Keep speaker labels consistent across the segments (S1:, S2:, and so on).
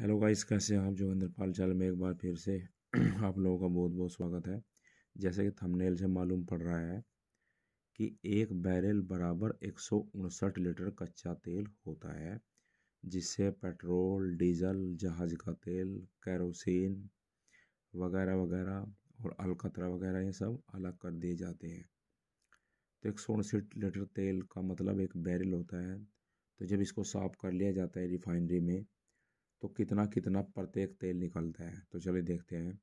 S1: hello guys कैसे आप जोगिंदर पाल चाल में एक बार फिर से आप लोगों का बहुत बहुत स्वागत है जैसे कि थंबनेल से मालूम पड़ रहा है कि एक बैरल बराबर एक लीटर कच्चा तेल होता है जिससे पेट्रोल डीजल जहाज का तेल कैरोसिन वगैरह वगैरह और अलकतरा वगैरह ये सब अलग कर दिए जाते हैं तो एक सौ उनसठ लीटर तेल का मतलब एक बैरल होता है तो जब इसको साफ़ कर लिया जाता है रिफाइनरी में तो कितना कितना प्रत्येक तेल निकलता है तो चलिए देखते हैं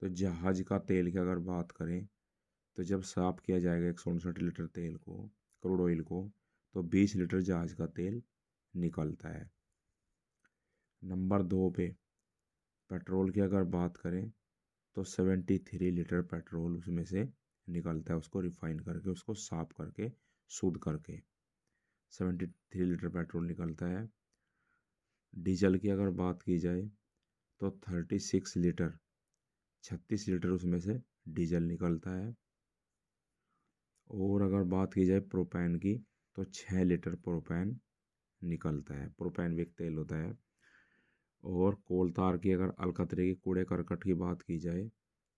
S1: तो जहाज़ का तेल की अगर बात करें तो जब साफ़ किया जाएगा एक सौ उनसठ लीटर तेल को क्रूड ऑयल को तो बीस लीटर जहाज़ का तेल निकलता है नंबर दो पे पेट्रोल की अगर बात करें तो सेवेंटी थ्री लीटर पेट्रोल उसमें से निकलता है उसको रिफाइन करके उसको साफ करके शुद्ध करके सेवेंटी थ्री लीटर पेट्रोल निकलता है डीजल की अगर बात की जाए तो थर्टी सिक्स लीटर छत्तीस लीटर उसमें से डीजल निकलता है और अगर बात की जाए प्रोपैन की तो छः लीटर प्रोपेन निकलता है प्रोपेन भी एक तेल होता है और कोलतार की अगर अलकतरे की कूड़े करकट की बात की जाए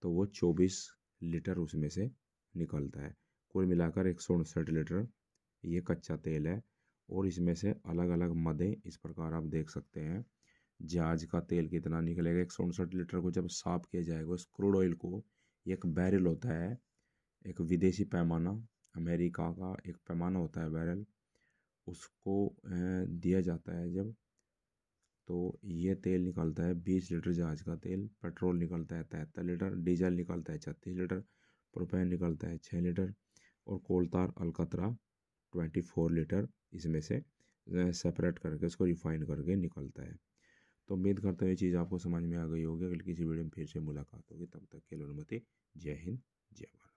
S1: तो वो चौबीस लीटर उसमें से निकलता है कुल मिलाकर एक सौ उनसठ लीटर ये कच्चा तेल है और इसमें से अलग अलग मदे इस प्रकार आप देख सकते हैं जहाज का तेल कितना निकलेगा एक सौ उनसठ लीटर को जब साफ किया जाएगा उस क्रूड ऑयल को एक बैरल होता है एक विदेशी पैमाना अमेरिका का एक पैमाना होता है बैरल उसको दिया जाता है जब तो ये तेल निकलता है बीस लीटर जहाज का तेल पेट्रोल निकलता है तिहत्तर लीटर डीजल निकलता है छत्तीस लीटर प्रोपेन निकलता है छः लीटर और कोलतार अलकतरा ट्वेंटी फोर लीटर इसमें से सेपरेट करके उसको रिफाइन करके निकलता है तो उम्मीद करता हूँ ये चीज़ आपको समझ में आ गई होगी अगर किसी वीडियो में फिर से मुलाकात होगी तब तक के लिए अनुमति जय हिंद जय भारत